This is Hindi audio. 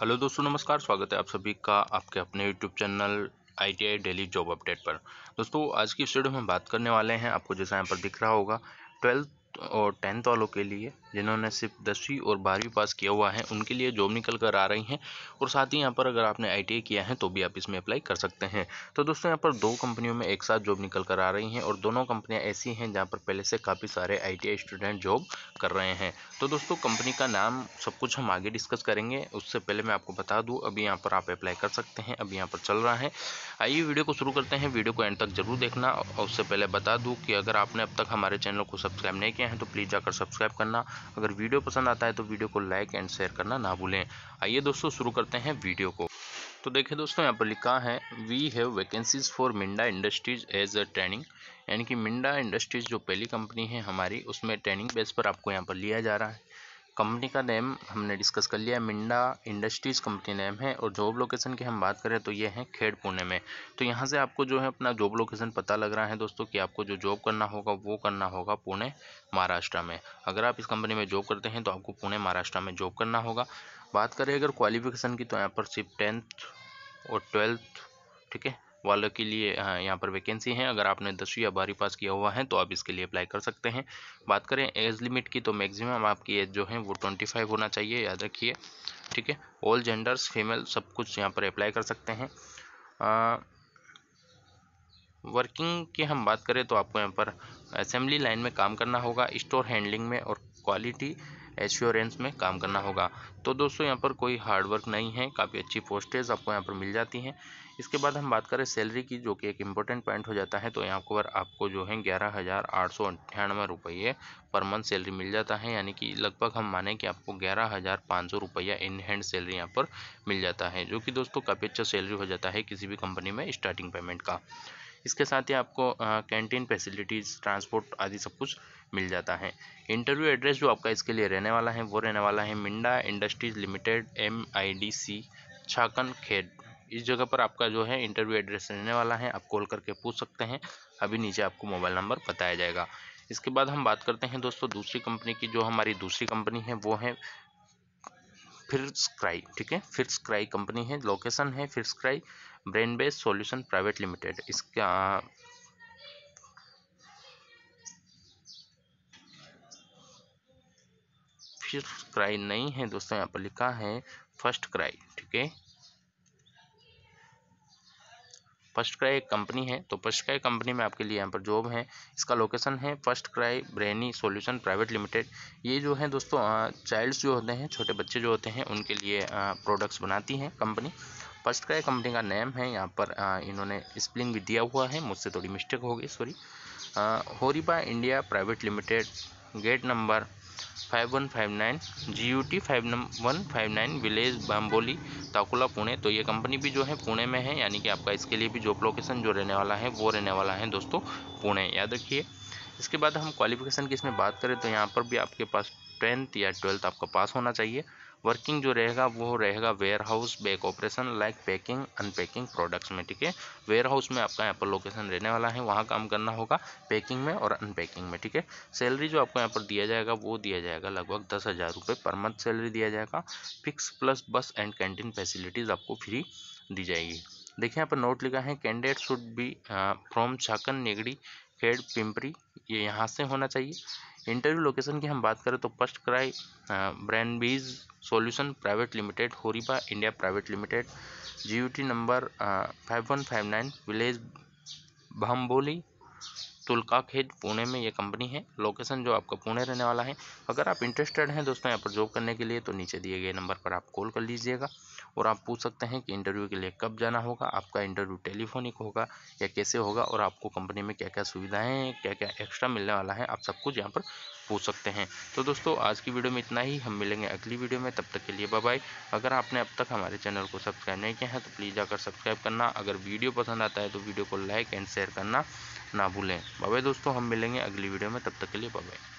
हेलो दोस्तों नमस्कार स्वागत है आप सभी का आपके अपने YouTube channel ITI daily job update पर दोस्तों आज की स्टूडियो में बात करने वाले हैं आपको जैसा यहाँ पर दिख रहा होगा ट्वेल्थ और टेंथ वालों के लिए जिन्होंने सिर्फ दसवीं और बारहवीं पास किया हुआ है उनके लिए जॉब निकल कर आ रही हैं और साथ ही यहाँ पर अगर आपने आई किया है तो भी आप इसमें अप्लाई कर सकते हैं तो दोस्तों यहाँ पर दो कंपनियों में एक साथ जॉब निकल कर आ रही हैं और दोनों कंपनियाँ ऐसी हैं जहाँ पर पहले से काफ़ी सारे आई स्टूडेंट जॉब कर रहे हैं तो दोस्तों कंपनी का नाम सब कुछ हम आगे डिस्कस करेंगे उससे पहले मैं आपको बता दूँ अभी यहाँ पर आप अप्लाई कर सकते हैं अभी यहाँ पर चल रहा है आइए वीडियो को शुरू करते हैं वीडियो को एंड तक जरूर देखना और उससे पहले बता दूँ कि अगर आपने अब तक हमारे चैनल को सब्सक्राइब नहीं किया है तो प्लीज़ जाकर सब्सक्राइब करना अगर वीडियो पसंद आता है तो वीडियो को लाइक एंड शेयर करना ना भूलें आइए दोस्तों शुरू करते हैं वीडियो को तो देखिए दोस्तों यहाँ पर लिखा है we have vacancies for Minda industries as a training यानी कि मिंडा इंडस्ट्रीज जो पहली कंपनी है हमारी उसमें ट्रेनिंग बेस पर आपको यहाँ पर लिया जा रहा है कंपनी का नेम हमने डिस्कस कर लिया मिंडा इंडस्ट्रीज़ कंपनी नेम है और जॉब लोकेशन की हम बात करें तो ये है खेड़ पुणे में तो यहाँ से आपको जो है अपना जॉब लोकेशन पता लग रहा है दोस्तों कि आपको जो जॉब करना होगा वो करना होगा पुणे महाराष्ट्र में अगर आप इस कंपनी में जॉब करते हैं तो आपको पुणे महाराष्ट्र में जॉब करना होगा बात करें अगर क्वालिफिकेशन की तो यहाँ पर सिर्फ टेंथ और ट्वेल्थ ठीक है वालों के लिए यहाँ पर वैकेंसी है अगर आपने दसवीं या बारहवीं पास किया हुआ है तो आप इसके लिए अप्लाई कर सकते हैं बात करें एज लिमिट की तो मैक्सिमम आपकी एज जो है वो ट्वेंटी फाइव होना चाहिए याद रखिए ठीक है ऑल जेंडर्स फीमेल सब कुछ यहाँ पर अप्लाई कर सकते हैं आ, वर्किंग की हम बात करें तो आपको यहाँ पर असेंबली लाइन में काम करना होगा स्टोर हैंडलिंग में और क्वालिटी एश्योरेंस में काम करना होगा तो दोस्तों यहाँ पर कोई हार्ड वर्क नहीं है काफ़ी अच्छी पोस्टेज आपको यहाँ पर मिल जाती हैं इसके बाद हम बात करें सैलरी की जो कि एक इम्पोर्टेंट पॉइंट हो जाता है तो यहाँ पर आपको जो है ग्यारह हज़ार आठ सौ अंठानवे रुपये पर मंथ सैलरी मिल जाता है यानी कि लगभग हम माने कि आपको ग्यारह हज़ार पाँच सौ रुपया इन हैंड सैलरी यहाँ पर मिल जाता है जो कि दोस्तों काफ़ी अच्छा सैलरी हो जाता है किसी भी कंपनी में स्टार्टिंग पेमेंट का इसके साथ ही आपको कैंटीन फैसिलिटीज़ ट्रांसपोर्ट आदि सब कुछ मिल जाता है इंटरव्यू एड्रेस जो आपका इसके लिए रहने वाला है वो रहने वाला है Minda industries limited M I D C Chakan Khed इस जगह पर आपका जो है इंटरव्यू एड्रेस रहने वाला है आप कॉल करके पूछ सकते हैं अभी नीचे आपको मोबाइल नंबर बताया जाएगा इसके बाद हम बात करते हैं दोस्तों दूसरी कंपनी की जो हमारी दूसरी कंपनी है वो है फिर स्क्राई ठीक है फिर स्क्राई कंपनी है लोकेशन है फिर स्क्राई Brainbees solution private limited इसका फिर क्राई नहीं है दोस्तों यहाँ पर लिखा है फर्स्ट क्राई ठीक है फर्स्ट क्राई एक कंपनी है तो फर्स्ट क्राई कंपनी में आपके लिए यहाँ पर जॉब है इसका लोकेशन है FirstCry brainy solution private limited ये जो है दोस्तों चाइल्ड्स जो होते हैं छोटे बच्चे जो होते हैं उनके लिए प्रोडक्ट्स बनाती हैं कंपनी फर्स्ट क्राई कंपनी का नेम है यहाँ पर आ, इन्होंने स्प्लिंग भी दिया हुआ है मुझसे थोड़ी मिस्टेक हो गई sorry Horiba India private limited gate number five one five nine G U T five one five nine village Bamboli ताकुला पुणे तो ये कंपनी भी जो है पुणे में है यानी कि आपका इसके लिए भी जॉब लोकेशन जो रहने वाला है वो रहने वाला है दोस्तों पुणे याद रखिए इसके बाद हम क्वालिफिकेशन की इसमें बात करें तो यहाँ पर भी आपके पास टेंथ या ट्वेल्थ आपका पास होना चाहिए वर्किंग जो रहेगा वो रहेगा warehouse back operation like packing unpacking products में ठीक है वेयर हाउस में आपका यहाँ पर लोकेशन रहने वाला है वहाँ काम करना होगा पैकिंग में और अनपैकिंग में ठीक है सैलरी जो आपको यहाँ पर दिया जाएगा वो दिया जाएगा लगभग दस हज़ार रुपये पर मंथ सैलरी दिया जाएगा fix plus bus and canteen facilities आपको फ्री दी जाएगी देखिए यहाँ पर नोट लिखा है candidate should be from Chakan नेगड़ी खेड़ पिंपरी ये यहाँ से होना चाहिए इंटरव्यू लोकेशन की हम बात करें तो FirstCry Brainbees solution private limited Horiba India private limited जी number five one five nine village Bhamboli तुलका खेज पुणे में ये कंपनी है लोकेशन जो आपका पुणे रहने वाला है अगर आप इंटरेस्टेड हैं दोस्तों यहाँ पर जॉब करने के लिए तो नीचे दिए गए नंबर पर आप कॉल कर लीजिएगा और आप पूछ सकते हैं कि इंटरव्यू के लिए कब जाना होगा आपका इंटरव्यू टेलीफोनिक होगा या कैसे होगा और आपको कंपनी में क्या क्या सुविधाएँ क्या क्या एक्स्ट्रा मिलने वाला है आप सब कुछ यहाँ पर पूछ सकते हैं तो दोस्तों आज की वीडियो में इतना ही हम मिलेंगे अगली वीडियो में तब तक के लिए बाय अगर आपने अब तक हमारे चैनल को सब्सक्राइब नहीं किया है तो प्लीज़ जाकर सब्सक्राइब करना अगर वीडियो पसंद आता है तो वीडियो को लाइक एंड शेयर करना ना भूलें बाय दोस्तों हम मिलेंगे अगली वीडियो में तब तक के लिए बाय